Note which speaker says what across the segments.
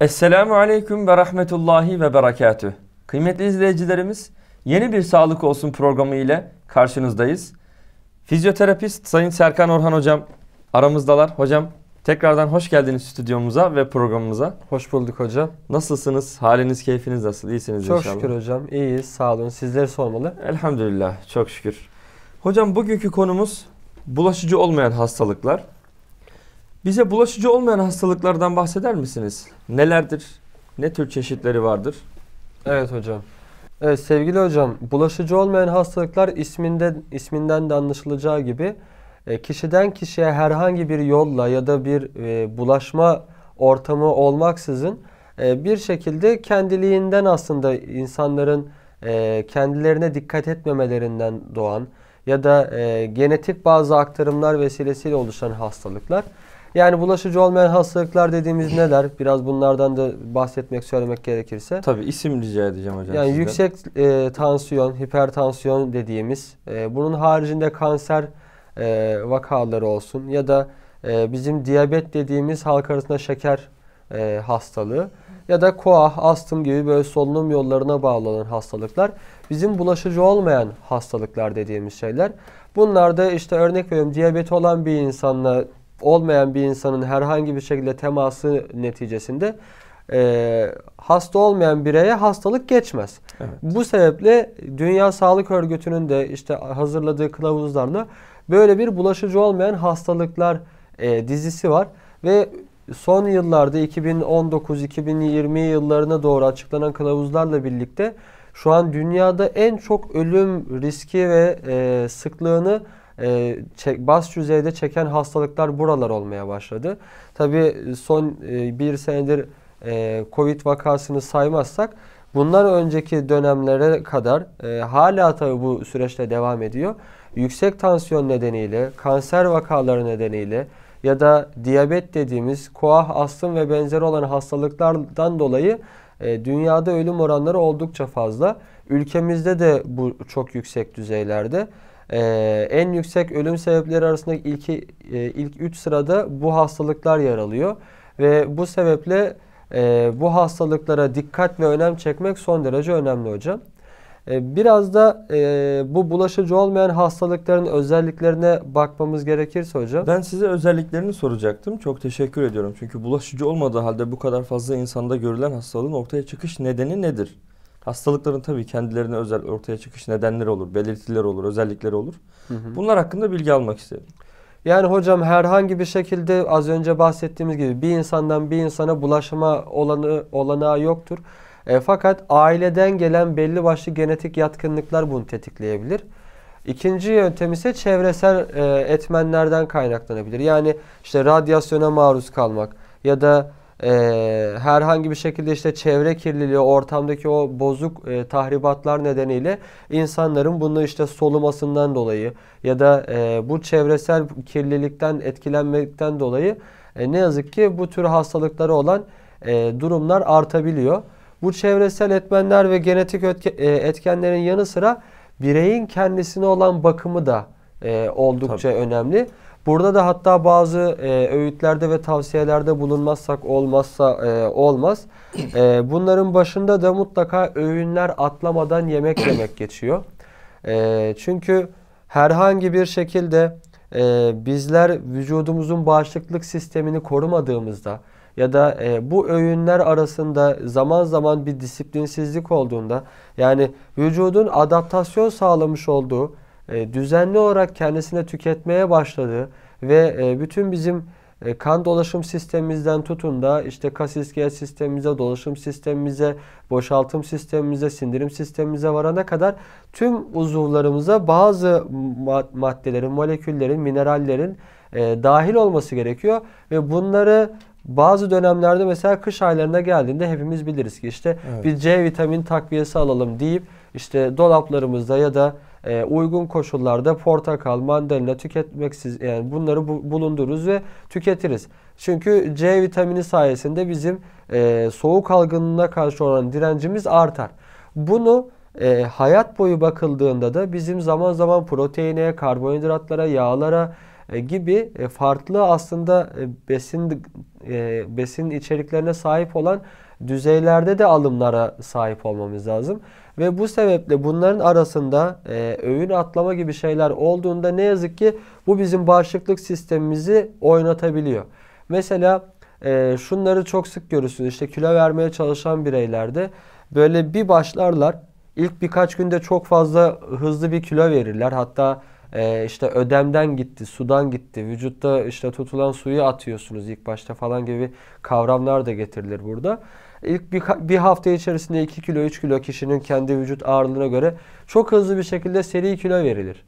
Speaker 1: Esselamu Aleyküm ve Rahmetullahi ve Berekatüh. Kıymetli izleyicilerimiz, yeni bir Sağlık Olsun programı ile karşınızdayız. Fizyoterapist Sayın Serkan Orhan Hocam aramızdalar. Hocam tekrardan hoş geldiniz stüdyomuza ve programımıza. Hoş bulduk hocam. Nasılsınız? Haliniz, keyfiniz nasıl? İyisiniz çok inşallah. Çok şükür hocam. İyiyiz, sağ olun. Sizleri sormalı. Elhamdülillah, çok şükür. Hocam bugünkü konumuz bulaşıcı olmayan hastalıklar. Bize bulaşıcı olmayan hastalıklardan bahseder misiniz? Nelerdir? Ne tür çeşitleri vardır?
Speaker 2: Evet hocam. Evet sevgili hocam, bulaşıcı olmayan hastalıklar isminden isminden de anlaşılacağı gibi e, kişiden kişiye herhangi bir yolla ya da bir e, bulaşma ortamı olmaksızın e, bir şekilde kendiliğinden aslında insanların kendilerine dikkat etmemelerinden doğan ya da genetik bazı aktarımlar vesilesiyle oluşan hastalıklar. Yani bulaşıcı olmayan hastalıklar dediğimiz neler? Biraz bunlardan da bahsetmek, söylemek gerekirse.
Speaker 1: Tabi isim rica edeceğim hocam Yani sizden. yüksek
Speaker 2: e, tansiyon, hipertansiyon dediğimiz, e, bunun haricinde kanser e, vakaları olsun ya da e, bizim diyabet dediğimiz halk arasında şeker e, hastalığı ya da koah, astım gibi böyle solunum yollarına bağlı olan hastalıklar bizim bulaşıcı olmayan hastalıklar dediğimiz şeyler. Bunlar da işte örnek veriyorum diyabet olan bir insanla olmayan bir insanın herhangi bir şekilde teması neticesinde e, hasta olmayan bireye hastalık geçmez. Evet. Bu sebeple Dünya Sağlık Örgütü'nün de işte hazırladığı kılavuzlarla böyle bir bulaşıcı olmayan hastalıklar e, dizisi var ve son yıllarda 2019-2020 yıllarına doğru açıklanan kılavuzlarla birlikte şu an dünyada en çok ölüm riski ve e, sıklığını e, çek, bas yüzeyde çeken hastalıklar buralar olmaya başladı. Tabii e, son e, bir senedir e, Covid vakasını saymazsak bundan önceki dönemlere kadar e, hala tabi bu süreçte devam ediyor. Yüksek tansiyon nedeniyle, kanser vakaları nedeniyle ya da diyabet dediğimiz koah, astım ve benzeri olan hastalıklardan dolayı e, dünyada ölüm oranları oldukça fazla. Ülkemizde de bu çok yüksek düzeylerde. Ee, en yüksek ölüm sebepleri arasında ilki, e, ilk 3 sırada bu hastalıklar yer alıyor. Ve bu sebeple e, bu hastalıklara dikkat ve önem çekmek son derece önemli hocam. E, biraz da e, bu bulaşıcı olmayan hastalıkların özelliklerine bakmamız gerekirse hocam. Ben size özelliklerini soracaktım.
Speaker 1: Çok teşekkür ediyorum. Çünkü bulaşıcı olmadığı halde bu kadar fazla insanda görülen hastalığın ortaya çıkış nedeni nedir? Hastalıkların tabii kendilerine özel ortaya çıkış nedenleri olur, belirtiler olur, özellikleri
Speaker 2: olur. Hı hı. Bunlar hakkında bilgi almak istedim. Yani hocam herhangi bir şekilde az önce bahsettiğimiz gibi bir insandan bir insana bulaşma olanı, olanağı yoktur. E, fakat aileden gelen belli başlı genetik yatkınlıklar bunu tetikleyebilir. İkinci yöntem ise çevresel e, etmenlerden kaynaklanabilir. Yani işte radyasyona maruz kalmak ya da e, herhangi bir şekilde işte çevre kirliliği, ortamdaki o bozuk e, tahribatlar nedeniyle insanların bunu işte solumasından dolayı ya da e, bu çevresel kirlilikten etkilenmekten dolayı e, ne yazık ki bu tür hastalıkları olan e, durumlar artabiliyor. Bu çevresel etmenler ve genetik e, etkenlerin yanı sıra bireyin kendisine olan bakımı da e, oldukça Tabii. önemli. Burada da hatta bazı e, öğütlerde ve tavsiyelerde bulunmazsak olmazsa e, olmaz. E, bunların başında da mutlaka öğünler atlamadan yemek yemek geçiyor. E, çünkü herhangi bir şekilde e, bizler vücudumuzun bağışıklık sistemini korumadığımızda ya da e, bu öğünler arasında zaman zaman bir disiplinsizlik olduğunda yani vücudun adaptasyon sağlamış olduğu e, düzenli olarak kendisine tüketmeye başladı ve e, bütün bizim e, kan dolaşım sistemimizden tutun da işte kas iskelet sistemimize, dolaşım sistemimize, boşaltım sistemimize, sindirim sistemimize varana kadar tüm uzuvlarımıza bazı maddelerin, moleküllerin, minerallerin dahil olması gerekiyor ve bunları bazı dönemlerde mesela kış aylarına geldiğinde hepimiz biliriz ki işte evet. bir C vitamin takviyesi alalım deyip işte dolaplarımızda ya da e, uygun koşullarda portakal, mandalina tüketmeksiz yani bunları bu, bulundururuz ve tüketiriz. Çünkü C vitamini sayesinde bizim e, soğuk algınlığına karşı olan direncimiz artar. Bunu e, hayat boyu bakıldığında da bizim zaman zaman proteine, karbonhidratlara, yağlara e, gibi e, farklı aslında e, besin e, besin içeriklerine sahip olan düzeylerde de alımlara sahip olmamız lazım. Ve bu sebeple bunların arasında e, öğün atlama gibi şeyler olduğunda ne yazık ki bu bizim bağışıklık sistemimizi oynatabiliyor. Mesela e, şunları çok sık görürsünüz. İşte kilo vermeye çalışan bireylerde böyle bir başlarlar. İlk birkaç günde çok fazla hızlı bir kilo verirler. Hatta e, işte ödemden gitti, sudan gitti, vücutta işte tutulan suyu atıyorsunuz ilk başta falan gibi kavramlar da getirilir burada ilk bir, bir hafta içerisinde 2 kilo 3 kilo kişinin kendi vücut ağırlığına göre çok hızlı bir şekilde seri kilo verilir.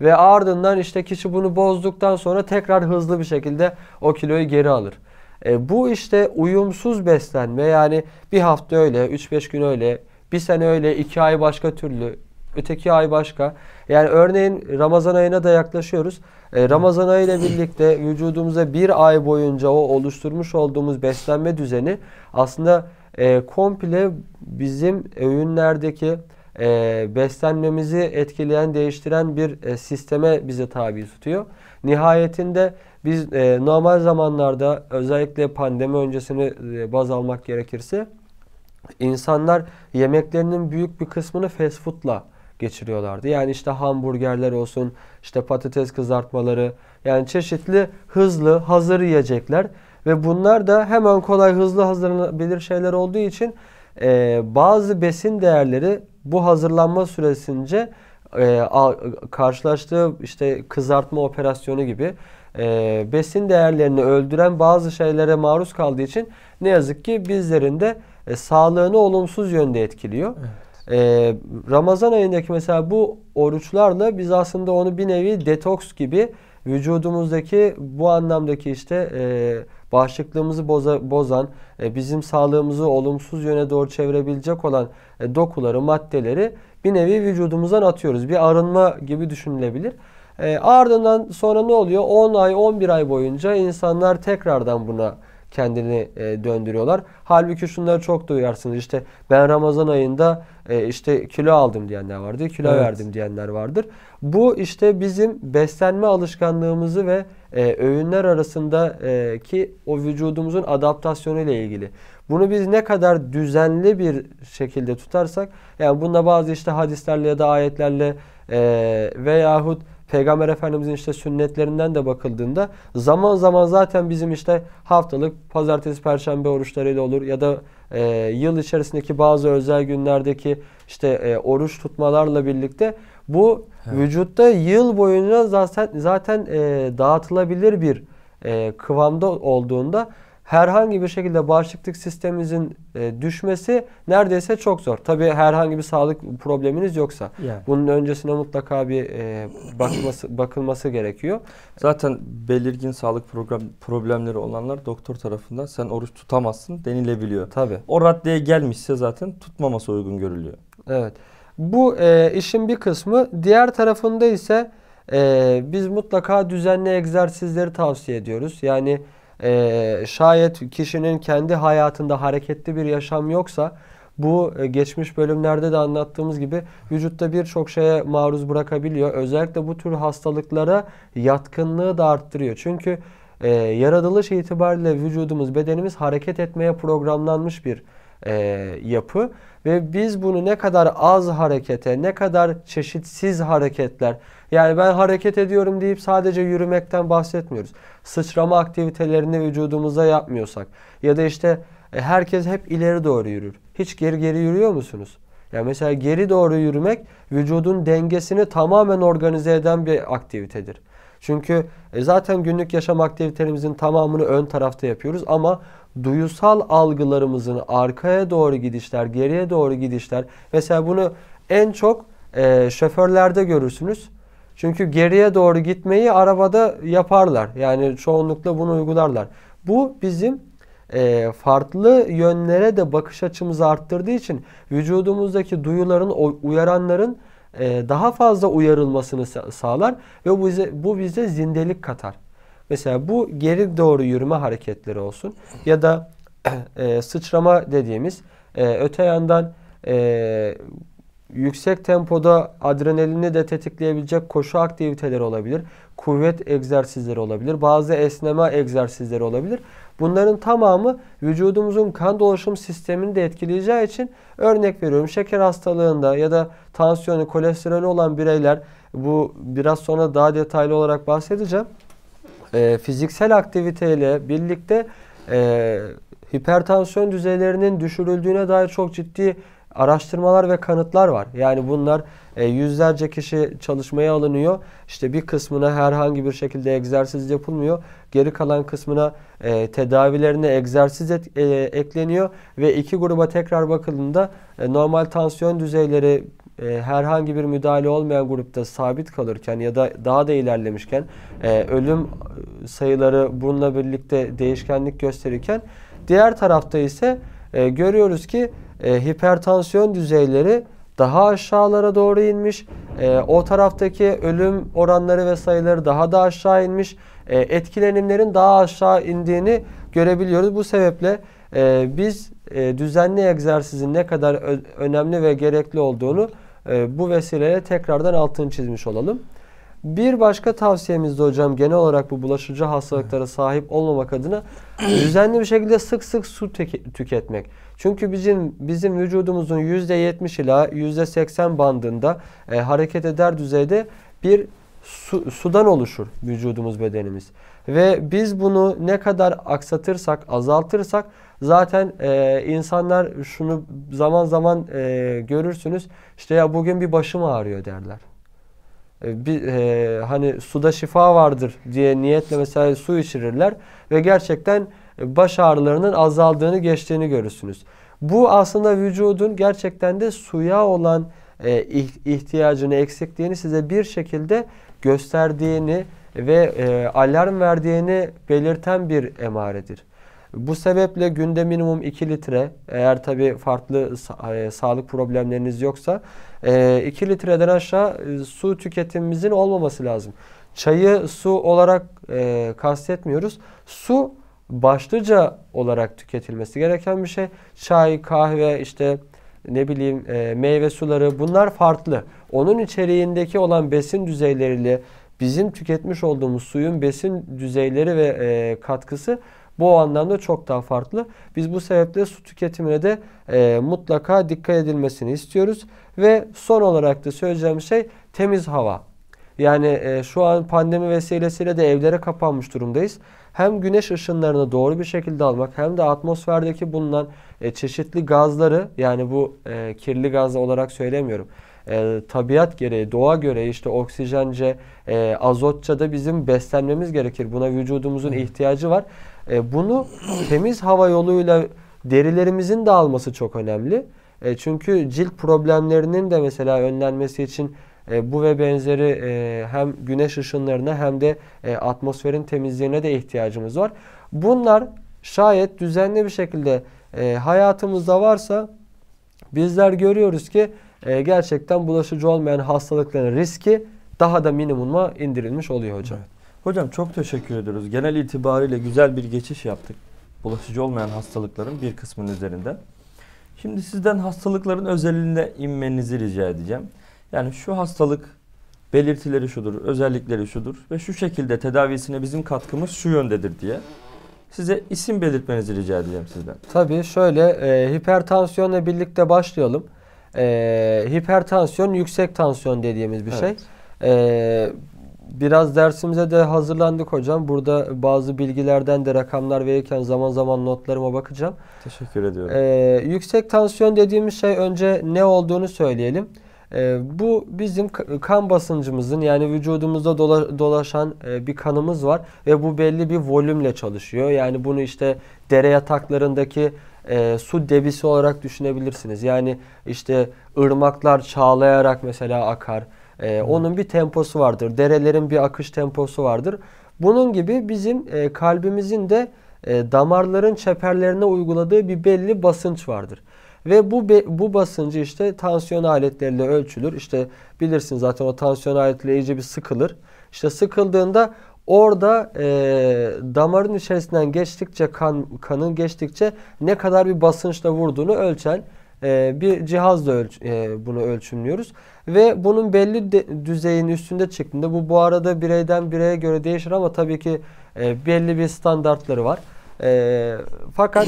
Speaker 2: Ve ardından işte kişi bunu bozduktan sonra tekrar hızlı bir şekilde o kiloyu geri alır. E, bu işte uyumsuz beslenme yani bir hafta öyle, 3-5 gün öyle, bir sene öyle, 2 ay başka türlü, öteki ay başka. Yani örneğin Ramazan ayına da yaklaşıyoruz. E, Ramazan ayı ile birlikte vücudumuza bir ay boyunca o oluşturmuş olduğumuz beslenme düzeni aslında e, komple bizim öğünlerdeki e, beslenmemizi etkileyen, değiştiren bir e, sisteme bize tabi tutuyor. Nihayetinde biz e, normal zamanlarda özellikle pandemi öncesini e, baz almak gerekirse insanlar yemeklerinin büyük bir kısmını fast food'la geçiriyorlardı. Yani işte hamburgerler olsun, işte patates kızartmaları, yani çeşitli hızlı hazır yiyecekler ve bunlar da hemen kolay hızlı hazırlanabilir şeyler olduğu için e, bazı besin değerleri bu hazırlanma süresince e, a, karşılaştığı işte kızartma operasyonu gibi e, besin değerlerini öldüren bazı şeylere maruz kaldığı için ne yazık ki bizlerin de e, sağlığını olumsuz yönde etkiliyor. Evet. Ee, Ramazan ayındaki mesela bu oruçlarla biz aslında onu bir nevi detoks gibi vücudumuzdaki bu anlamdaki işte e, bağışıklığımızı boza, bozan, e, bizim sağlığımızı olumsuz yöne doğru çevirebilecek olan e, dokuları, maddeleri bir nevi vücudumuzdan atıyoruz. Bir arınma gibi düşünülebilir. E, ardından sonra ne oluyor? 10 ay, 11 ay boyunca insanlar tekrardan buna kendini e, döndürüyorlar. Halbuki şunları çok duyarsınız. İşte ben Ramazan ayında e, işte kilo aldım diyenler vardır, kilo evet. verdim diyenler vardır. Bu işte bizim beslenme alışkanlığımızı ve e, öğünler arasındaki e, o vücudumuzun adaptasyonu ile ilgili. Bunu biz ne kadar düzenli bir şekilde tutarsak, yani bunda bazı işte hadislerle ya da ayetlerle e, veyahut Peygamber Efendimizin işte sünnetlerinden de bakıldığında zaman zaman zaten bizim işte haftalık pazartesi perşembe oruçlarıyla olur ya da e, yıl içerisindeki bazı özel günlerdeki işte e, oruç tutmalarla birlikte bu evet. vücutta yıl boyunca zaten zaten e, dağıtılabilir bir e, kıvamda olduğunda herhangi bir şekilde bağışıklık sistemimizin e, düşmesi neredeyse çok zor. Tabii herhangi bir sağlık probleminiz yoksa. Yani. Bunun öncesine mutlaka bir e, bakması, bakılması gerekiyor. Zaten belirgin sağlık program problemleri olanlar
Speaker 1: doktor tarafından sen oruç tutamazsın denilebiliyor. Tabii. O raddeye gelmişse zaten tutmaması uygun görülüyor.
Speaker 2: Evet. Bu e, işin bir kısmı. Diğer tarafında ise e, biz mutlaka düzenli egzersizleri tavsiye ediyoruz. Yani e, şayet kişinin kendi hayatında hareketli bir yaşam yoksa bu e, geçmiş bölümlerde de anlattığımız gibi vücutta birçok şeye maruz bırakabiliyor. Özellikle bu tür hastalıklara yatkınlığı da arttırıyor. Çünkü e, yaratılış itibariyle vücudumuz, bedenimiz hareket etmeye programlanmış bir e, yapı ve biz bunu ne kadar az harekete, ne kadar çeşitsiz hareketler, yani ben hareket ediyorum deyip sadece yürümekten bahsetmiyoruz. Sıçrama aktivitelerini vücudumuza yapmıyorsak ya da işte e, herkes hep ileri doğru yürür. Hiç geri geri yürüyor musunuz? Ya yani mesela geri doğru yürümek vücudun dengesini tamamen organize eden bir aktivitedir. Çünkü e, zaten günlük yaşam aktivitelerimizin tamamını ön tarafta yapıyoruz ama duyusal algılarımızın arkaya doğru gidişler, geriye doğru gidişler. Mesela bunu en çok e, şoförlerde görürsünüz. Çünkü geriye doğru gitmeyi arabada yaparlar. Yani çoğunlukla bunu uygularlar. Bu bizim e, farklı yönlere de bakış açımızı arttırdığı için vücudumuzdaki duyuların, uyaranların e, daha fazla uyarılmasını sağlar ve bu bize, bu bize zindelik katar. Mesela bu geri doğru yürüme hareketleri olsun ya da e, sıçrama dediğimiz e, öte yandan e, yüksek tempoda adrenalini de tetikleyebilecek koşu aktiviteleri olabilir. Kuvvet egzersizleri olabilir. Bazı esneme egzersizleri olabilir. Bunların tamamı vücudumuzun kan dolaşım sistemini de etkileyeceği için örnek veriyorum şeker hastalığında ya da tansiyonu, kolesterolü olan bireyler bu biraz sonra daha detaylı olarak bahsedeceğim e, fiziksel aktiviteyle birlikte e, hipertansiyon düzeylerinin düşürüldüğüne dair çok ciddi araştırmalar ve kanıtlar var. Yani bunlar e, yüzlerce kişi çalışmaya alınıyor. İşte bir kısmına herhangi bir şekilde egzersiz yapılmıyor. Geri kalan kısmına e, tedavilerine egzersiz et, e, ekleniyor ve iki gruba tekrar bakıldığında e, normal tansiyon düzeyleri e, herhangi bir müdahale olmayan grupta sabit kalırken ya da daha da ilerlemişken e, ölüm sayıları bununla birlikte değişkenlik gösterirken diğer tarafta ise e, görüyoruz ki e, hipertansiyon düzeyleri daha aşağılara doğru inmiş. E, o taraftaki ölüm oranları ve sayıları daha da aşağı inmiş. E, etkilenimlerin daha aşağı indiğini görebiliyoruz. Bu sebeple e, biz e, düzenli egzersizin ne kadar önemli ve gerekli olduğunu ee, bu vesileyle tekrardan altını çizmiş olalım. Bir başka tavsiyemiz de hocam genel olarak bu bulaşıcı hastalıklara sahip olmamak adına düzenli bir şekilde sık sık su tüketmek. Çünkü bizim bizim vücudumuzun %70 ila %80 bandında e, hareket eder düzeyde bir su, sudan oluşur vücudumuz bedenimiz. Ve biz bunu ne kadar aksatırsak, azaltırsak Zaten e, insanlar şunu zaman zaman e, görürsünüz. İşte ya bugün bir başım ağrıyor derler. E, bir e, hani suda şifa vardır diye niyetle mesela su içirirler ve gerçekten e, baş ağrılarının azaldığını, geçtiğini görürsünüz. Bu aslında vücudun gerçekten de suya olan e, ihtiyacını, eksikliğini size bir şekilde gösterdiğini ve e, alarm verdiğini belirten bir emaredir. Bu sebeple günde minimum 2 litre eğer tabi farklı e, sağlık problemleriniz yoksa e, 2 litreden aşağı e, su tüketimimizin olmaması lazım. Çayı su olarak e, kastetmiyoruz. Su başlıca olarak tüketilmesi gereken bir şey. Çay, kahve, işte ne bileyim e, meyve suları bunlar farklı. Onun içeriğindeki olan besin düzeyleriyle bizim tüketmiş olduğumuz suyun besin düzeyleri ve e, katkısı bu anlamda çok daha farklı. Biz bu sebeple su tüketimine de e, mutlaka dikkat edilmesini istiyoruz. Ve son olarak da söyleyeceğim şey temiz hava. Yani e, şu an pandemi vesilesiyle de evlere kapanmış durumdayız. Hem güneş ışınlarını doğru bir şekilde almak hem de atmosferdeki bulunan e, çeşitli gazları yani bu e, kirli gaz olarak söylemiyorum. E, tabiat gereği, doğa gereği işte oksijence, e, azotça da bizim beslenmemiz gerekir. Buna vücudumuzun ihtiyacı var. E, bunu temiz hava yoluyla derilerimizin dağılması çok önemli. E, çünkü cilt problemlerinin de mesela önlenmesi için e, bu ve benzeri e, hem güneş ışınlarına hem de e, atmosferin temizliğine de ihtiyacımız var. Bunlar şayet düzenli bir şekilde e, hayatımızda varsa bizler görüyoruz ki e, gerçekten bulaşıcı olmayan hastalıkların riski daha da minimuma indirilmiş oluyor hocam. Evet. Hocam çok teşekkür ediyoruz. Genel itibariyle güzel bir geçiş yaptık.
Speaker 1: Bulaşıcı olmayan hastalıkların bir kısmının üzerinden. Şimdi sizden hastalıkların özelliğine inmenizi rica edeceğim. Yani şu hastalık belirtileri şudur, özellikleri şudur ve şu şekilde tedavisine bizim katkımız şu yöndedir diye size isim belirtmenizi rica edeceğim sizden.
Speaker 2: Tabii şöyle e, hipertansiyonla birlikte başlayalım. E, hipertansiyon yüksek tansiyon dediğimiz bir şey. evet. şey. E, biraz dersimize de hazırlandık hocam. Burada bazı bilgilerden de rakamlar verirken zaman zaman notlarıma bakacağım.
Speaker 1: Teşekkür ediyorum.
Speaker 2: Ee, yüksek tansiyon dediğimiz şey önce ne olduğunu söyleyelim. E, bu bizim kan basıncımızın yani vücudumuzda dola, dolaşan e, bir kanımız var ve bu belli bir volümle çalışıyor. Yani bunu işte dere yataklarındaki e, su debisi olarak düşünebilirsiniz. Yani işte ırmaklar çağlayarak mesela akar e, onun bir temposu vardır. Derelerin bir akış temposu vardır. Bunun gibi bizim e, kalbimizin de e, damarların çeperlerine uyguladığı bir belli basınç vardır. Ve bu be, bu basıncı işte tansiyon aletleriyle ölçülür. İşte bilirsin zaten o tansiyon aletle iyice bir sıkılır. İşte sıkıldığında orada e, damarın içerisinden geçtikçe kan kanın geçtikçe ne kadar bir basınçla vurduğunu ölçen e, bir cihazla ölç, e, bunu ölçümlüyoruz ve bunun belli düzeyin üstünde çıktığında bu bu arada bireyden bireye göre değişir ama tabii ki e, belli bir standartları var. E, fakat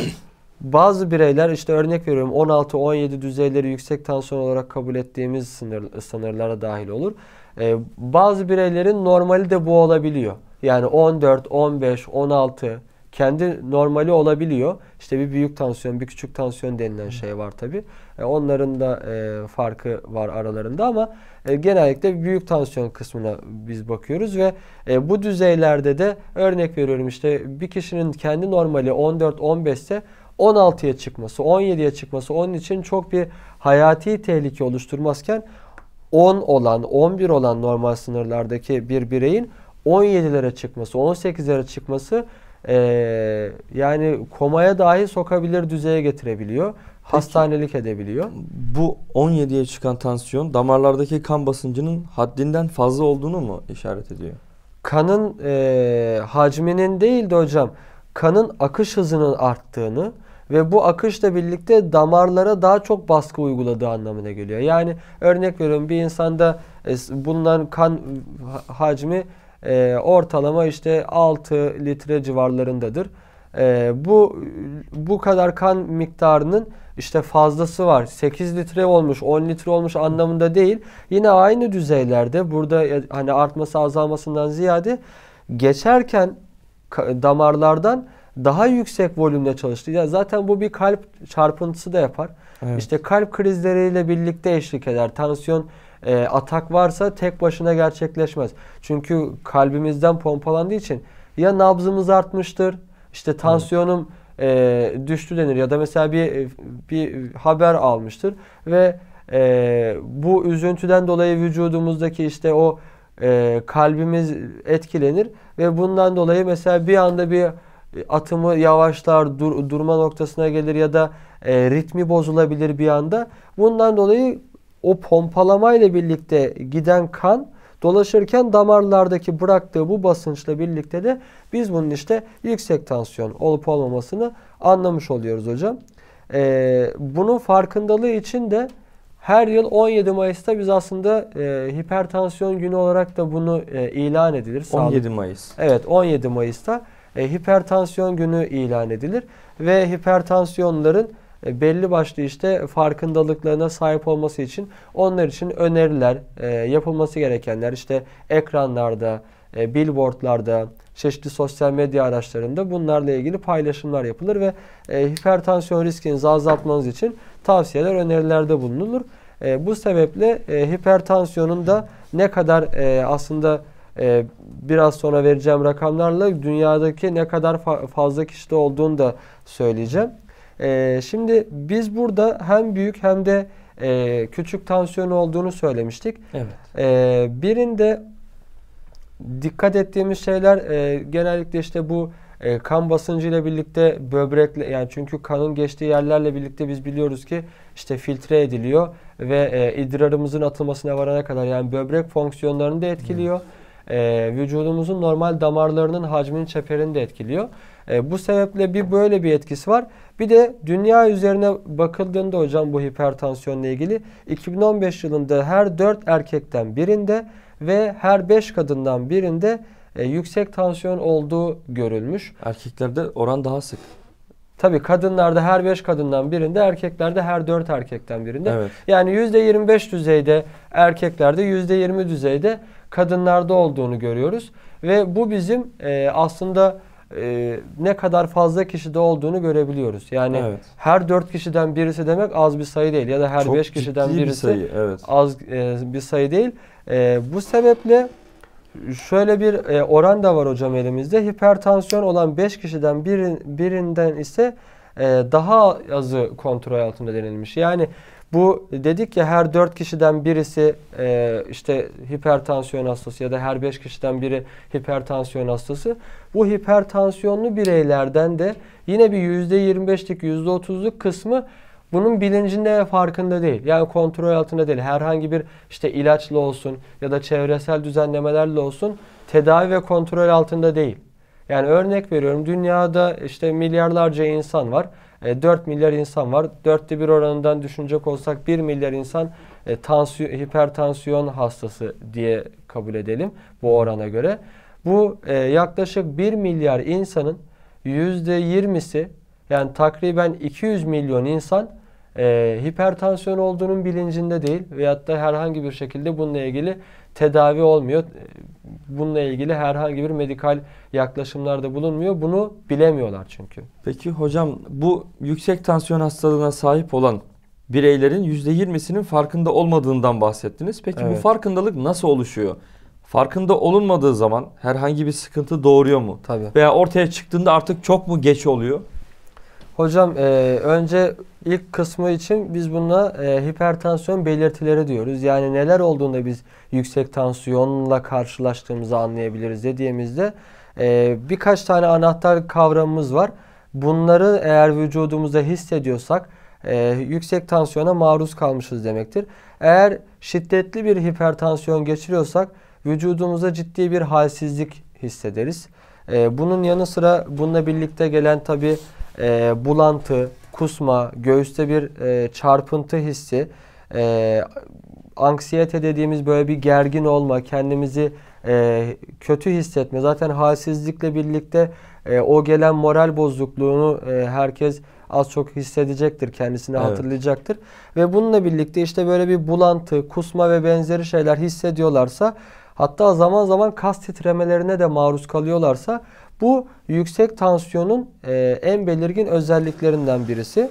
Speaker 2: bazı bireyler işte örnek veriyorum 16-17 düzeyleri yüksek tansiyon olarak kabul ettiğimiz sınır, sınırlara dahil olur. E, bazı bireylerin normali de bu olabiliyor. Yani 14, 15, 16 kendi normali olabiliyor. İşte bir büyük tansiyon, bir küçük tansiyon denilen şey var tabi. E, onların da e, farkı var aralarında ama e, genellikle büyük tansiyon kısmına biz bakıyoruz ve e, bu düzeylerde de örnek veriyorum işte bir kişinin kendi normali 14-15 ise 16'ya çıkması, 17'ye çıkması onun için çok bir hayati tehlike oluşturmazken 10 olan, 11 olan normal sınırlardaki bir bireyin 17'lere çıkması, 18'lere çıkması e, yani komaya dahi sokabilir düzeye getirebiliyor. Peki, hastanelik edebiliyor.
Speaker 1: Bu 17'ye çıkan tansiyon damarlardaki kan basıncının haddinden fazla olduğunu mu işaret ediyor?
Speaker 2: Kanın e, hacminin değil de hocam kanın akış hızının arttığını ve bu akışla birlikte damarlara daha çok baskı uyguladığı anlamına geliyor. Yani örnek veriyorum bir insanda e, bulunan kan hacmi e, ortalama işte 6 litre civarlarındadır. E, bu bu kadar kan miktarının işte fazlası var. 8 litre olmuş, 10 litre olmuş anlamında değil. Yine aynı düzeylerde burada e, hani artması azalmasından ziyade geçerken damarlardan daha yüksek volümle çalıştı. Ya zaten bu bir kalp çarpıntısı da yapar. Evet. İşte kalp krizleriyle birlikte eşlik eder. Tansiyon e, atak varsa tek başına gerçekleşmez. Çünkü kalbimizden pompalandığı için ya nabzımız artmıştır, işte tansiyonum e, düştü denir ya da mesela bir bir haber almıştır ve e, bu üzüntüden dolayı vücudumuzdaki işte o e, kalbimiz etkilenir ve bundan dolayı mesela bir anda bir atımı yavaşlar, dur, durma noktasına gelir ya da e, ritmi bozulabilir bir anda. Bundan dolayı o pompalamayla birlikte giden kan dolaşırken damarlardaki bıraktığı bu basınçla birlikte de biz bunun işte yüksek tansiyon olup olmamasını anlamış oluyoruz hocam. Ee, bunun farkındalığı için de her yıl 17 Mayıs'ta biz aslında e, hipertansiyon günü olarak da bunu e, ilan edilir. 17 Mayıs. Evet 17 Mayıs'ta e, hipertansiyon günü ilan edilir ve hipertansiyonların e, belli başlı işte farkındalıklarına sahip olması için onlar için öneriler, e, yapılması gerekenler işte ekranlarda, e, billboardlarda, çeşitli sosyal medya araçlarında bunlarla ilgili paylaşımlar yapılır ve hipertansiyon riskinizi azaltmanız için tavsiyeler, önerilerde bulunulur. Bu sebeple hipertansiyonun da ne kadar aslında biraz sonra vereceğim rakamlarla dünyadaki ne kadar fa fazla kişide olduğunu da söyleyeceğim. Ee, şimdi biz burada hem büyük hem de e, küçük tansiyon olduğunu söylemiştik. Evet. E, birinde dikkat ettiğimiz şeyler e, genellikle işte bu e, kan basıncı ile birlikte böbrekle yani çünkü kanın geçtiği yerlerle birlikte biz biliyoruz ki işte filtre ediliyor ve e, idrarımızın atılmasına varana kadar yani böbrek fonksiyonlarını da etkiliyor. Evet e, vücudumuzun normal damarlarının hacmini çeperini de etkiliyor. E, bu sebeple bir böyle bir etkisi var. Bir de dünya üzerine bakıldığında hocam bu hipertansiyonla ilgili 2015 yılında her 4 erkekten birinde ve her 5 kadından birinde e, yüksek tansiyon olduğu görülmüş. Erkeklerde oran daha sık. Tabi kadınlarda her 5 kadından birinde, erkeklerde her 4 erkekten birinde. Evet. Yani %25 düzeyde erkeklerde, %20 düzeyde kadınlarda olduğunu görüyoruz. Ve bu bizim e, aslında e, ne kadar fazla kişide olduğunu görebiliyoruz. Yani evet. her dört kişiden birisi demek az bir sayı değil ya da her Çok beş kişiden birisi bir sayı, evet. az e, bir sayı değil. E, bu sebeple şöyle bir e, oran da var hocam elimizde. Hipertansiyon olan beş kişiden birin, birinden ise e, daha azı kontrol altında denilmiş. Yani bu dedik ya her dört kişiden birisi e, işte hipertansiyon hastası ya da her beş kişiden biri hipertansiyon hastası. Bu hipertansiyonlu bireylerden de yine bir yüzde yirmi beşlik yüzde otuzluk kısmı bunun bilincinde ve farkında değil. Yani kontrol altında değil. Herhangi bir işte ilaçla olsun ya da çevresel düzenlemelerle olsun tedavi ve kontrol altında değil. Yani örnek veriyorum dünyada işte milyarlarca insan var. E, 4 milyar insan var. Dörtte bir oranından düşünecek olsak 1 milyar insan e, tansiyon, hipertansiyon hastası diye kabul edelim bu orana göre. Bu e, yaklaşık 1 milyar insanın %20'si yani takriben 200 milyon insan e, hipertansiyon olduğunun bilincinde değil veyahut da herhangi bir şekilde bununla ilgili tedavi olmuyor. E, bununla ilgili herhangi bir medikal yaklaşımlarda bulunmuyor. Bunu bilemiyorlar çünkü.
Speaker 1: Peki hocam bu yüksek tansiyon hastalığına sahip olan bireylerin %20'sinin farkında olmadığından bahsettiniz. Peki evet. bu farkındalık nasıl oluşuyor? Farkında olunmadığı zaman herhangi bir sıkıntı doğuruyor mu? Tabii. Veya ortaya çıktığında artık çok mu geç oluyor?
Speaker 2: Hocam e, önce ilk kısmı için biz buna e, hipertansiyon belirtileri diyoruz. Yani neler olduğunda biz yüksek tansiyonla karşılaştığımızı anlayabiliriz dediğimizde e, birkaç tane anahtar kavramımız var. Bunları eğer vücudumuzda hissediyorsak e, yüksek tansiyona maruz kalmışız demektir. Eğer şiddetli bir hipertansiyon geçiriyorsak vücudumuzda ciddi bir halsizlik hissederiz. E, bunun yanı sıra bununla birlikte gelen tabii e, bulantı, kusma, göğüste bir e, çarpıntı hissi, e, anksiyete dediğimiz böyle bir gergin olma, kendimizi e, kötü hissetme. Zaten halsizlikle birlikte e, o gelen moral bozukluğunu e, herkes az çok hissedecektir, kendisini evet. hatırlayacaktır. Ve bununla birlikte işte böyle bir bulantı, kusma ve benzeri şeyler hissediyorlarsa hatta zaman zaman kas titremelerine de maruz kalıyorlarsa bu yüksek tansiyonun e, en belirgin özelliklerinden birisi.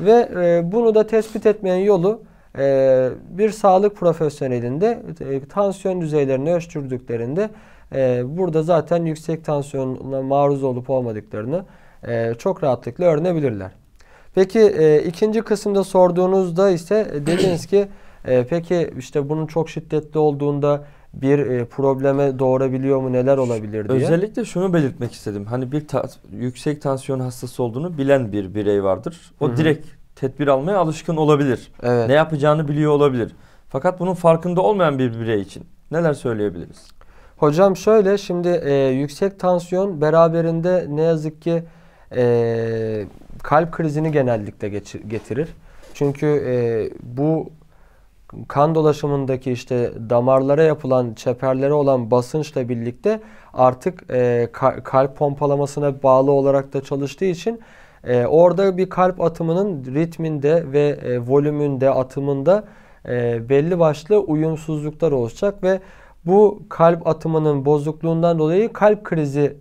Speaker 2: Ve e, bunu da tespit etmeyen yolu e, bir sağlık profesyonelinde e, tansiyon düzeylerini ölçtürdüklerinde e, burada zaten yüksek tansiyona maruz olup olmadıklarını e, çok rahatlıkla öğrenebilirler. Peki e, ikinci kısımda sorduğunuzda ise dediniz ki e, peki işte bunun çok şiddetli olduğunda bir e, probleme doğurabiliyor mu neler olabilir diye.
Speaker 1: Özellikle şunu belirtmek istedim. Hani bir ta- yüksek tansiyon hastası olduğunu bilen bir birey vardır. O Hı-hı. direkt tedbir almaya alışkın olabilir. Evet. Ne yapacağını
Speaker 2: biliyor olabilir. Fakat bunun farkında olmayan bir birey için neler söyleyebiliriz? Hocam şöyle şimdi e, yüksek tansiyon beraberinde ne yazık ki e, kalp krizini genellikle geç- getirir. Çünkü e, bu kan dolaşımındaki işte damarlara yapılan çeperlere olan basınçla birlikte artık e, kalp pompalamasına bağlı olarak da çalıştığı için e, orada bir kalp atımının ritminde ve e, volümünde atımında e, belli başlı uyumsuzluklar olacak ve bu kalp atımının bozukluğundan dolayı kalp krizi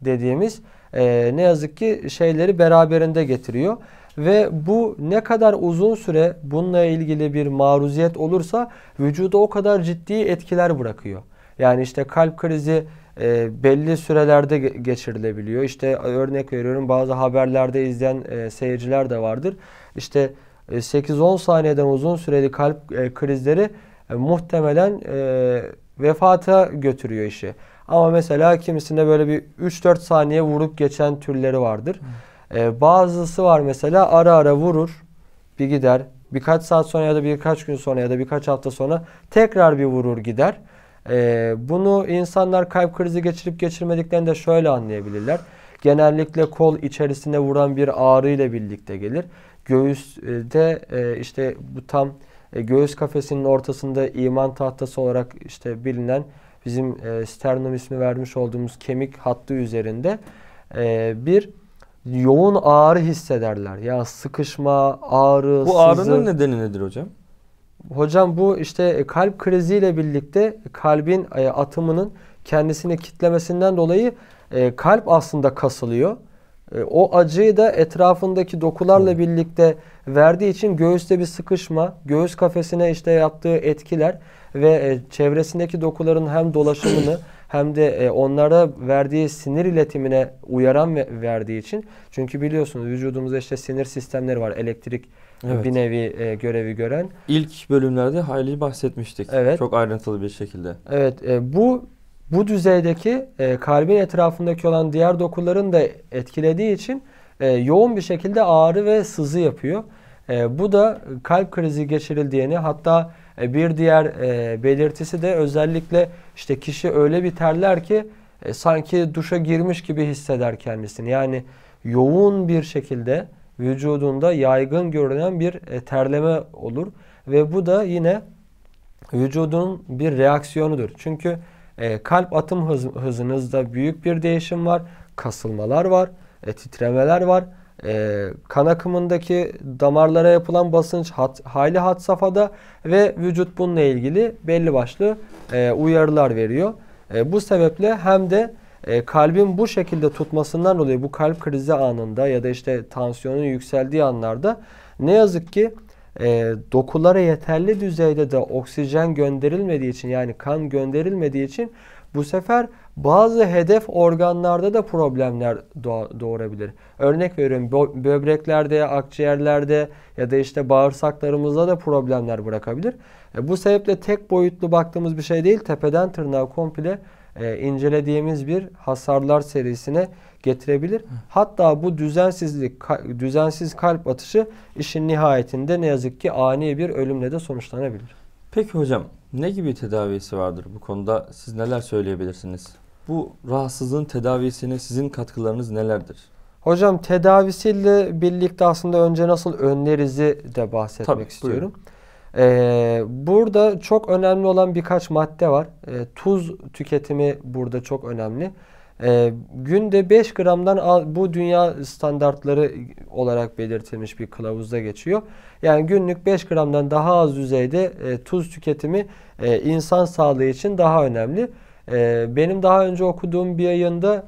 Speaker 2: dediğimiz e, ne yazık ki şeyleri beraberinde getiriyor. Ve bu ne kadar uzun süre bununla ilgili bir maruziyet olursa vücuda o kadar ciddi etkiler bırakıyor. Yani işte kalp krizi e, belli sürelerde geçirilebiliyor. İşte e, örnek veriyorum bazı haberlerde izleyen e, seyirciler de vardır. İşte 8-10 e, saniyeden uzun süreli kalp e, krizleri e, muhtemelen e, vefata götürüyor işi. Ama mesela kimisinde böyle bir 3-4 saniye vurup geçen türleri vardır. Hmm. E, bazısı var mesela ara ara vurur bir gider. Birkaç saat sonra ya da birkaç gün sonra ya da birkaç hafta sonra tekrar bir vurur gider. E, bunu insanlar kalp krizi geçirip geçirmediklerini de şöyle anlayabilirler. Genellikle kol içerisinde vuran bir ağrı ile birlikte gelir. Göğüste e, işte bu tam e, göğüs kafesinin ortasında iman tahtası olarak işte bilinen bizim e, sternum ismi vermiş olduğumuz kemik hattı üzerinde e, bir yoğun ağrı hissederler. Ya sıkışma, ağrı, Bu sızı. ağrının nedeni nedir hocam? Hocam bu işte kalp kriziyle birlikte kalbin e, atımının kendisini kitlemesinden dolayı e, kalp aslında kasılıyor. E, o acıyı da etrafındaki dokularla birlikte verdiği için göğüste bir sıkışma, göğüs kafesine işte yaptığı etkiler ve çevresindeki dokuların hem dolaşımını hem de e, onlara verdiği sinir iletimine uyaran verdiği için. Çünkü biliyorsunuz vücudumuzda işte sinir sistemleri var. Elektrik e, evet. bir nevi e, görevi gören. İlk bölümlerde hayli bahsetmiştik. Evet. Çok ayrıntılı bir şekilde. Evet. E, bu bu düzeydeki e, kalbin etrafındaki olan diğer dokuların da etkilediği için e, yoğun bir şekilde ağrı ve sızı yapıyor. E, bu da kalp krizi geçirildiğini hatta e, bir diğer e, belirtisi de özellikle işte kişi öyle bir terler ki e, sanki duşa girmiş gibi hisseder kendisini. Yani yoğun bir şekilde vücudunda yaygın görünen bir terleme olur ve bu da yine vücudun bir reaksiyonudur. Çünkü kalp atım hızınızda büyük bir değişim var, kasılmalar var, titremeler var e, kan akımındaki damarlara yapılan basınç hat, hali hat safhada ve vücut bununla ilgili belli başlı e, uyarılar veriyor. E, bu sebeple hem de e, kalbin bu şekilde tutmasından dolayı bu kalp krizi anında ya da işte tansiyonun yükseldiği anlarda ne yazık ki e, dokulara yeterli düzeyde de oksijen gönderilmediği için yani kan gönderilmediği için bu sefer bazı hedef organlarda da problemler doğurabilir. Örnek veriyorum böbreklerde, akciğerlerde ya da işte bağırsaklarımızda da problemler bırakabilir. E, bu sebeple tek boyutlu baktığımız bir şey değil, tepeden tırnağa komple e, incelediğimiz bir hasarlar serisine getirebilir. Hatta bu düzensizlik, düzensiz kalp atışı işin nihayetinde ne yazık ki ani bir ölümle de sonuçlanabilir. Peki hocam
Speaker 1: ne gibi tedavisi vardır bu konuda? Siz neler söyleyebilirsiniz? Bu rahatsızlığın tedavisine sizin katkılarınız nelerdir?
Speaker 2: Hocam tedavisiyle birlikte aslında önce nasıl önlerizi de bahsetmek Tabii, istiyorum. Ee, burada çok önemli olan birkaç madde var. Ee, tuz tüketimi burada çok önemli. E, günde 5 gramdan al, bu dünya standartları olarak belirtilmiş bir kılavuzda geçiyor. Yani günlük 5 gramdan daha az düzeyde e, tuz tüketimi e, insan sağlığı için daha önemli. E, benim daha önce okuduğum bir yayında e,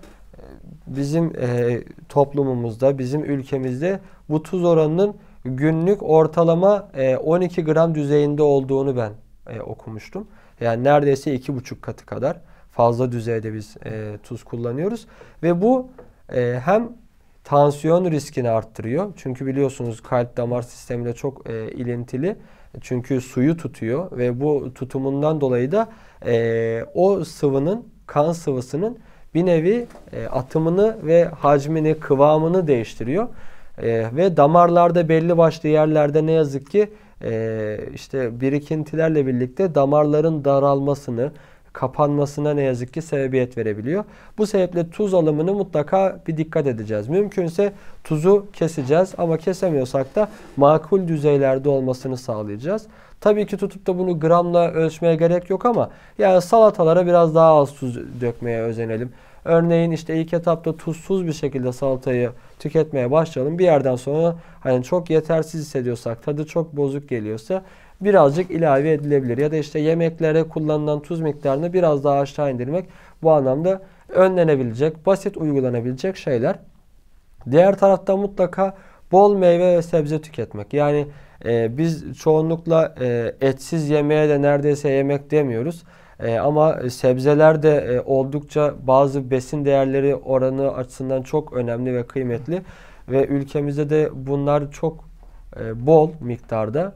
Speaker 2: bizim e, toplumumuzda, bizim ülkemizde bu tuz oranının günlük ortalama e, 12 gram düzeyinde olduğunu ben e, okumuştum. Yani neredeyse 2,5 katı kadar fazla düzeyde biz e, tuz kullanıyoruz. Ve bu e, hem tansiyon riskini arttırıyor. Çünkü biliyorsunuz kalp damar sistemiyle çok e, ilintili. Çünkü suyu tutuyor ve bu tutumundan dolayı da e, o sıvının, kan sıvısının bir nevi e, atımını ve hacmini, kıvamını değiştiriyor. E, ve damarlarda belli başlı yerlerde ne yazık ki e, işte birikintilerle birlikte damarların daralmasını, kapanmasına ne yazık ki sebebiyet verebiliyor. Bu sebeple tuz alımını mutlaka bir dikkat edeceğiz. Mümkünse tuzu keseceğiz ama kesemiyorsak da makul düzeylerde olmasını sağlayacağız. Tabii ki tutup da bunu gramla ölçmeye gerek yok ama yani salatalara biraz daha az tuz dökmeye özenelim. Örneğin işte ilk etapta tuzsuz bir şekilde salatayı tüketmeye başlayalım. Bir yerden sonra hani çok yetersiz hissediyorsak, tadı çok bozuk geliyorsa birazcık ilave edilebilir. Ya da işte yemeklere kullanılan tuz miktarını biraz daha aşağı indirmek bu anlamda önlenebilecek, basit uygulanabilecek şeyler. Diğer tarafta mutlaka bol meyve ve sebze tüketmek. Yani e, biz çoğunlukla e, etsiz yemeğe de neredeyse yemek demiyoruz. E, ama sebzeler de e, oldukça bazı besin değerleri oranı açısından çok önemli ve kıymetli. Ve ülkemizde de bunlar çok e, bol miktarda.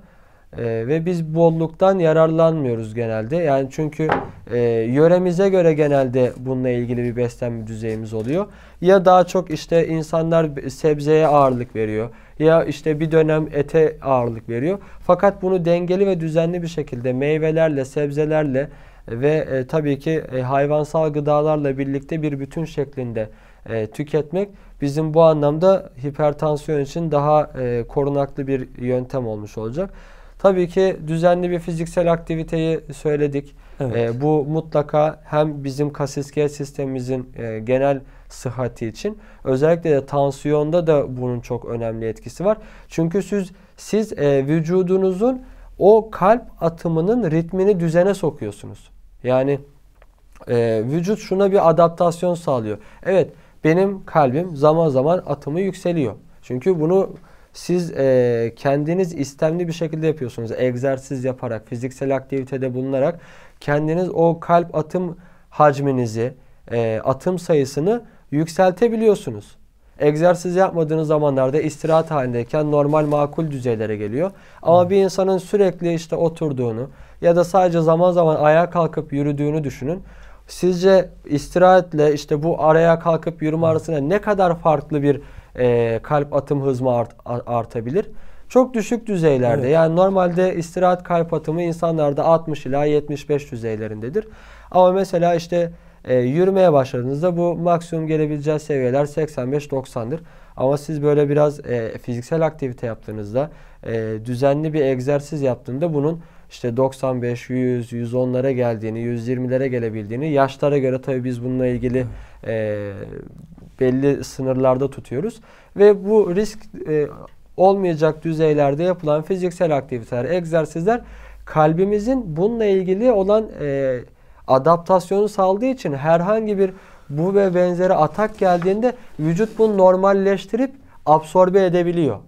Speaker 2: Ee, ve biz bolluktan yararlanmıyoruz genelde. Yani çünkü e, yöremize göre genelde bununla ilgili bir beslenme düzeyimiz oluyor. Ya daha çok işte insanlar sebzeye ağırlık veriyor. Ya işte bir dönem ete ağırlık veriyor. Fakat bunu dengeli ve düzenli bir şekilde meyvelerle, sebzelerle ve e, tabii ki e, hayvansal gıdalarla birlikte bir bütün şeklinde e, tüketmek bizim bu anlamda hipertansiyon için daha e, korunaklı bir yöntem olmuş olacak. Tabii ki düzenli bir fiziksel aktiviteyi söyledik. Evet. E, bu mutlaka hem bizim kasiskel sistemimizin e, genel sıhhati için özellikle de tansiyonda da bunun çok önemli etkisi var. Çünkü siz siz e, vücudunuzun o kalp atımının ritmini düzene sokuyorsunuz. Yani e, vücut şuna bir adaptasyon sağlıyor. Evet benim kalbim zaman zaman atımı yükseliyor. Çünkü bunu siz e, kendiniz istemli bir şekilde yapıyorsunuz. Egzersiz yaparak, fiziksel aktivitede bulunarak kendiniz o kalp atım hacminizi, e, atım sayısını yükseltebiliyorsunuz. Egzersiz yapmadığınız zamanlarda istirahat halindeyken normal makul düzeylere geliyor. Ama hmm. bir insanın sürekli işte oturduğunu ya da sadece zaman zaman ayağa kalkıp yürüdüğünü düşünün. Sizce istirahatle işte bu araya kalkıp yürüme arasında ne kadar farklı bir e, kalp atım hızmı art, artabilir. Çok düşük düzeylerde evet. yani normalde istirahat kalp atımı insanlarda 60 ila 75 düzeylerindedir. Ama mesela işte e, yürümeye başladığınızda bu maksimum gelebileceği seviyeler 85-90'dır. Ama siz böyle biraz e, fiziksel aktivite yaptığınızda, e, düzenli bir egzersiz yaptığında bunun işte 95, 100, 110'lara geldiğini, 120'lere gelebildiğini, yaşlara göre tabii biz bununla ilgili e, belli sınırlarda tutuyoruz. Ve bu risk e, olmayacak düzeylerde yapılan fiziksel aktiviteler, egzersizler kalbimizin bununla ilgili olan e, adaptasyonu sağladığı için herhangi bir bu ve benzeri atak geldiğinde vücut bunu normalleştirip absorbe edebiliyor.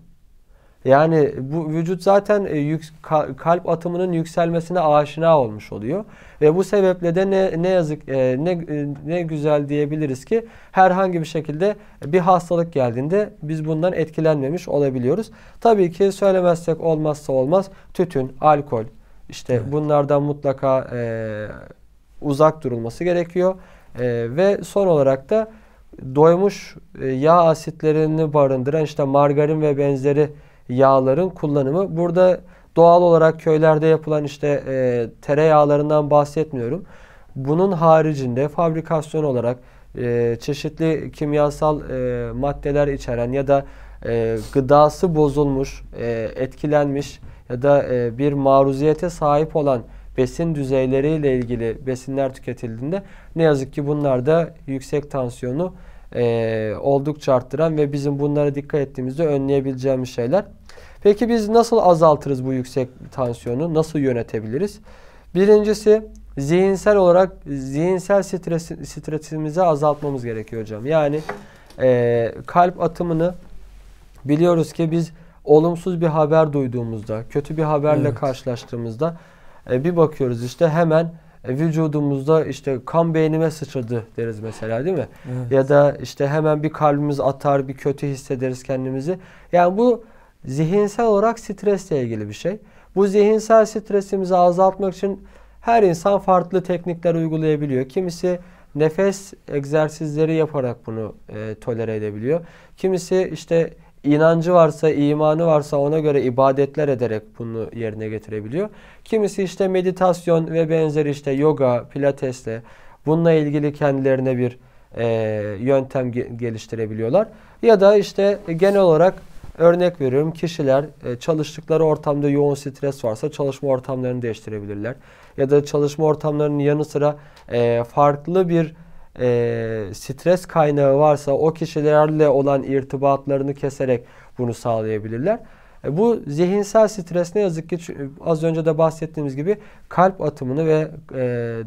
Speaker 2: Yani bu vücut zaten e, kalp atımının yükselmesine aşina olmuş oluyor ve bu sebeple de ne ne yazık e, ne e, ne güzel diyebiliriz ki herhangi bir şekilde bir hastalık geldiğinde biz bundan etkilenmemiş olabiliyoruz. Tabii ki söylemezsek olmazsa olmaz tütün, alkol işte evet. bunlardan mutlaka e, uzak durulması gerekiyor e, ve son olarak da doymuş yağ asitlerini barındıran işte margarin ve benzeri yağların kullanımı. Burada doğal olarak köylerde yapılan işte e, tereyağlarından bahsetmiyorum. Bunun haricinde fabrikasyon olarak e, çeşitli kimyasal e, maddeler içeren ya da e, gıdası bozulmuş, e, etkilenmiş ya da e, bir maruziyete sahip olan besin düzeyleriyle ilgili besinler tüketildiğinde ne yazık ki bunlar da yüksek tansiyonu e, oldukça arttıran ve bizim bunlara dikkat ettiğimizde önleyebileceğimiz şeyler. Peki biz nasıl azaltırız bu yüksek tansiyonu? Nasıl yönetebiliriz? Birincisi zihinsel olarak zihinsel stres, stresimizi azaltmamız gerekiyor hocam. Yani e, kalp atımını biliyoruz ki biz olumsuz bir haber duyduğumuzda, kötü bir haberle evet. karşılaştığımızda e, bir bakıyoruz işte hemen e, vücudumuzda işte kan beynime sıçradı deriz mesela değil mi? Evet. Ya da işte hemen bir kalbimiz atar, bir kötü hissederiz kendimizi. Yani bu zihinsel olarak stresle ilgili bir şey. Bu zihinsel stresimizi azaltmak için her insan farklı teknikler uygulayabiliyor. Kimisi nefes egzersizleri yaparak bunu e, tolere edebiliyor. Kimisi işte inancı varsa, imanı varsa ona göre ibadetler ederek bunu yerine getirebiliyor. Kimisi işte meditasyon ve benzeri işte yoga, pilatesle bununla ilgili kendilerine bir e, yöntem geliştirebiliyorlar. Ya da işte genel olarak Örnek veriyorum kişiler e, çalıştıkları ortamda yoğun stres varsa çalışma ortamlarını değiştirebilirler. Ya da çalışma ortamlarının yanı sıra e, farklı bir e, stres kaynağı varsa o kişilerle olan irtibatlarını keserek bunu sağlayabilirler. Bu zihinsel stres ne yazık ki az önce de bahsettiğimiz gibi kalp atımını ve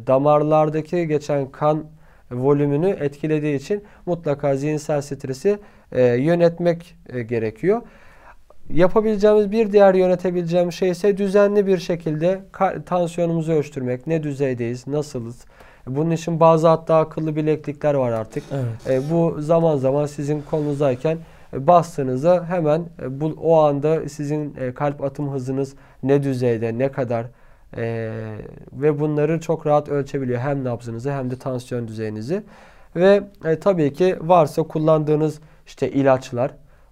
Speaker 2: damarlardaki geçen kan volümünü etkilediği için mutlaka zihinsel stresi e, yönetmek e, gerekiyor. Yapabileceğimiz bir diğer yönetebileceğim şey ise düzenli bir şekilde tansiyonumuzu ölçtürmek. Ne düzeydeyiz, nasılız? Bunun için bazı hatta akıllı bileklikler var artık. Evet. E, bu zaman zaman sizin kolunuzdayken bastığınızda hemen bu o anda sizin kalp atım hızınız ne düzeyde, ne kadar ve bunları çok rahat ölçebiliyor hem nabzınızı hem de tansiyon düzeyinizi ve tabii ki varsa kullandığınız işte ilaçlar.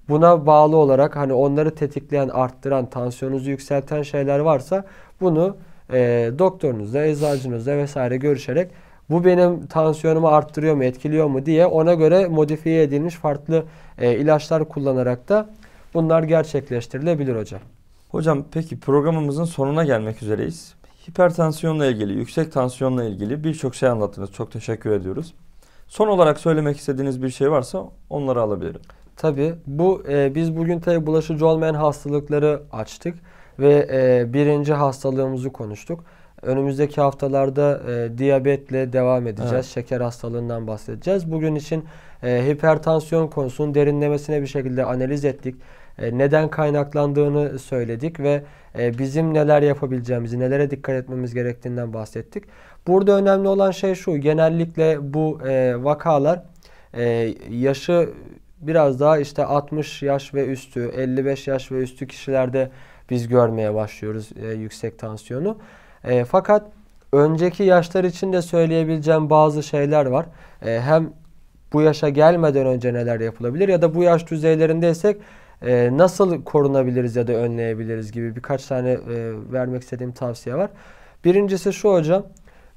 Speaker 2: Buna bağlı olarak hani onları tetikleyen, arttıran, tansiyonunuzu yükselten şeyler varsa bunu e, doktorunuzla, eczacınızla vesaire görüşerek bu benim tansiyonumu arttırıyor mu, etkiliyor mu diye ona göre modifiye edilmiş farklı e, ilaçlar kullanarak da bunlar gerçekleştirilebilir hocam. Hocam peki programımızın sonuna gelmek
Speaker 1: üzereyiz. Hipertansiyonla ilgili, yüksek tansiyonla ilgili birçok şey anlattınız. Çok teşekkür ediyoruz.
Speaker 2: Son olarak söylemek istediğiniz bir şey varsa onları alabilirim. Tabii. Bu e, biz bugün tabii bulaşıcı olmayan hastalıkları açtık ve e, birinci hastalığımızı konuştuk. Önümüzdeki haftalarda e, diyabetle devam edeceğiz. Evet. Şeker hastalığından bahsedeceğiz. Bugün için e, hipertansiyon konusunun derinlemesine bir şekilde analiz ettik. E, neden kaynaklandığını söyledik ve e, bizim neler yapabileceğimizi, nelere dikkat etmemiz gerektiğinden bahsettik. Burada önemli olan şey şu genellikle bu e, vakalar e, yaşı biraz daha işte 60 yaş ve üstü 55 yaş ve üstü kişilerde biz görmeye başlıyoruz e, yüksek tansiyonu. E, fakat önceki yaşlar için de söyleyebileceğim bazı şeyler var. E, hem bu yaşa gelmeden önce neler yapılabilir ya da bu yaş düzeylerindeysek e, nasıl korunabiliriz ya da önleyebiliriz gibi birkaç tane e, vermek istediğim tavsiye var. Birincisi şu hocam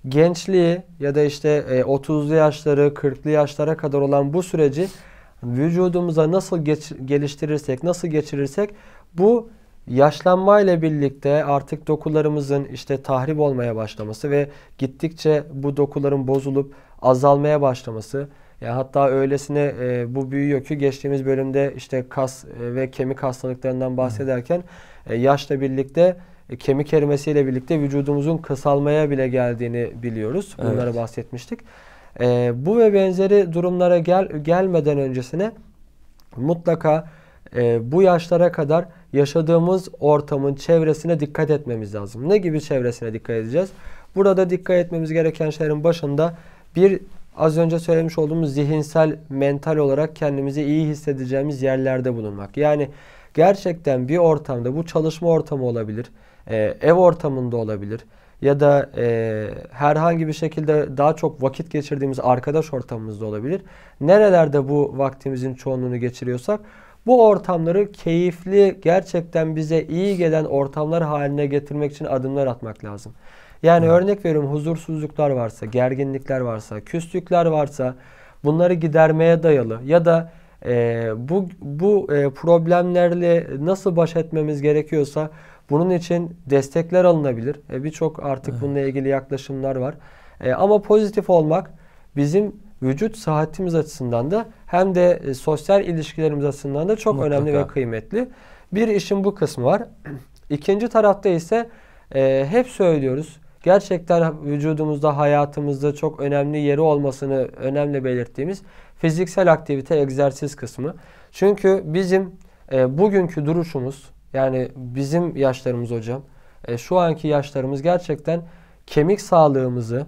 Speaker 2: gençliği ya da işte e, 30'lu yaşları, 40'lı yaşlara kadar olan bu süreci vücudumuza nasıl geç, geliştirirsek, nasıl geçirirsek bu yaşlanma ile birlikte artık dokularımızın işte tahrip olmaya başlaması ve gittikçe bu dokuların bozulup azalmaya başlaması yani hatta öylesine e, bu büyüyor ki geçtiğimiz bölümde işte kas e, ve kemik hastalıklarından bahsederken e, yaşla birlikte e, kemik erimesiyle birlikte vücudumuzun kısalmaya bile geldiğini biliyoruz. Bunları evet. bahsetmiştik. E, bu ve benzeri durumlara gel gelmeden öncesine mutlaka e, bu yaşlara kadar yaşadığımız ortamın çevresine dikkat etmemiz lazım. Ne gibi çevresine dikkat edeceğiz? Burada dikkat etmemiz gereken şeylerin başında bir az önce söylemiş olduğumuz zihinsel, mental olarak kendimizi iyi hissedeceğimiz yerlerde bulunmak. Yani gerçekten bir ortamda bu çalışma ortamı olabilir, e, ev ortamında olabilir ya da e, herhangi bir şekilde daha çok vakit geçirdiğimiz arkadaş ortamımızda olabilir. Nerelerde bu vaktimizin çoğunluğunu geçiriyorsak bu ortamları keyifli, gerçekten bize iyi gelen ortamlar haline getirmek için adımlar atmak lazım. Yani evet. örnek veriyorum huzursuzluklar varsa, gerginlikler varsa, küslükler varsa bunları gidermeye dayalı ya da e, bu bu e, problemlerle nasıl baş etmemiz gerekiyorsa bunun için destekler alınabilir. E, Birçok artık evet. bununla ilgili yaklaşımlar var. E, ama pozitif olmak bizim vücut saatimiz açısından da hem de e, sosyal ilişkilerimiz açısından da çok Mutlaka. önemli ve kıymetli. Bir işin bu kısmı var. İkinci tarafta ise e, hep söylüyoruz. Gerçekten vücudumuzda, hayatımızda çok önemli yeri olmasını önemli belirttiğimiz fiziksel aktivite egzersiz kısmı. Çünkü bizim e, bugünkü duruşumuz yani bizim yaşlarımız hocam e, şu anki yaşlarımız gerçekten kemik sağlığımızı,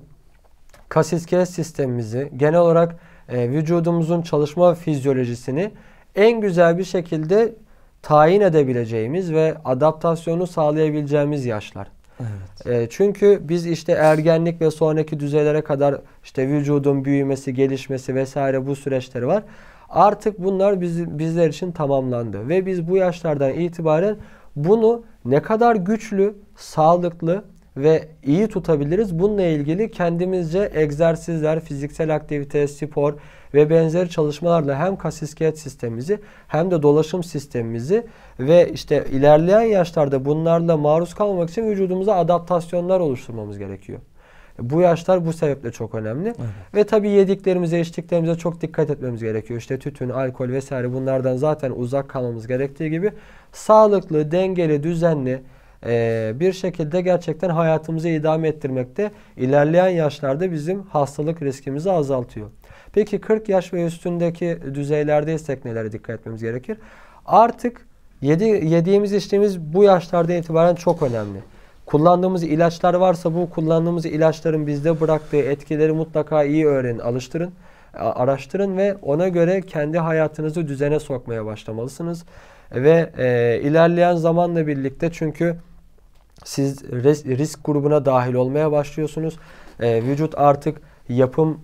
Speaker 2: kas iskelet sistemimizi, genel olarak e, vücudumuzun çalışma fizyolojisini en güzel bir şekilde tayin edebileceğimiz ve adaptasyonu sağlayabileceğimiz yaşlar. Evet. E, çünkü biz işte ergenlik ve sonraki düzeylere kadar işte vücudun büyümesi, gelişmesi vesaire bu süreçleri var. Artık bunlar biz, bizler için tamamlandı ve biz bu yaşlardan itibaren bunu ne kadar güçlü, sağlıklı ve iyi tutabiliriz. Bununla ilgili kendimizce egzersizler, fiziksel aktivite, spor, ve benzeri çalışmalarla hem kasiskiyet sistemimizi hem de dolaşım sistemimizi ve işte ilerleyen yaşlarda bunlarla maruz kalmamak için vücudumuza adaptasyonlar oluşturmamız gerekiyor. Bu yaşlar bu sebeple çok önemli. Evet. Ve tabii yediklerimize, içtiklerimize çok dikkat etmemiz gerekiyor. İşte tütün, alkol vesaire bunlardan zaten uzak kalmamız gerektiği gibi sağlıklı, dengeli, düzenli e, bir şekilde gerçekten hayatımızı idame ettirmekte ilerleyen yaşlarda bizim hastalık riskimizi azaltıyor. Peki 40 yaş ve üstündeki düzeylerdeysek nelere dikkat etmemiz gerekir? Artık yedi, yediğimiz içtiğimiz bu yaşlardan itibaren çok önemli. Kullandığımız ilaçlar varsa bu kullandığımız ilaçların bizde bıraktığı etkileri mutlaka iyi öğrenin, alıştırın araştırın ve ona göre kendi hayatınızı düzene sokmaya başlamalısınız. Ve e, ilerleyen zamanla birlikte çünkü siz risk grubuna dahil olmaya başlıyorsunuz. E, vücut artık yapımı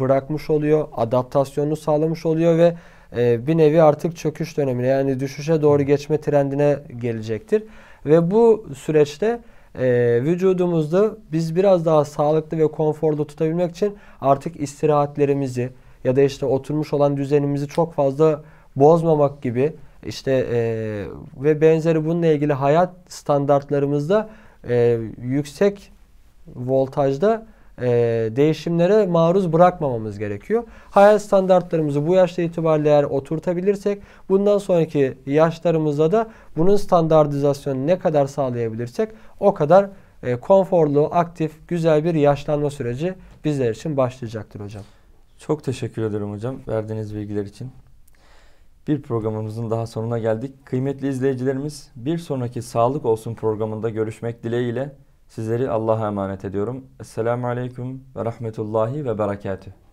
Speaker 2: bırakmış oluyor, adaptasyonunu sağlamış oluyor ve e, bir nevi artık çöküş dönemine yani düşüşe doğru geçme trendine gelecektir. Ve bu süreçte e, vücudumuzda biz biraz daha sağlıklı ve konforlu tutabilmek için artık istirahatlerimizi ya da işte oturmuş olan düzenimizi çok fazla bozmamak gibi işte e, ve benzeri bununla ilgili hayat standartlarımızda e, yüksek voltajda e, değişimlere maruz bırakmamamız gerekiyor. Hayat standartlarımızı bu yaşta itibariyle eğer oturtabilirsek bundan sonraki yaşlarımızda da bunun standartizasyonunu ne kadar sağlayabilirsek o kadar e, konforlu, aktif, güzel bir yaşlanma süreci bizler için başlayacaktır hocam.
Speaker 1: Çok teşekkür ederim hocam verdiğiniz bilgiler için. Bir programımızın daha sonuna geldik. Kıymetli izleyicilerimiz bir sonraki Sağlık Olsun programında görüşmek dileğiyle. Sizleri Allah'a emanet ediyorum. Esselamu Aleyküm ve Rahmetullahi ve Berekatüh.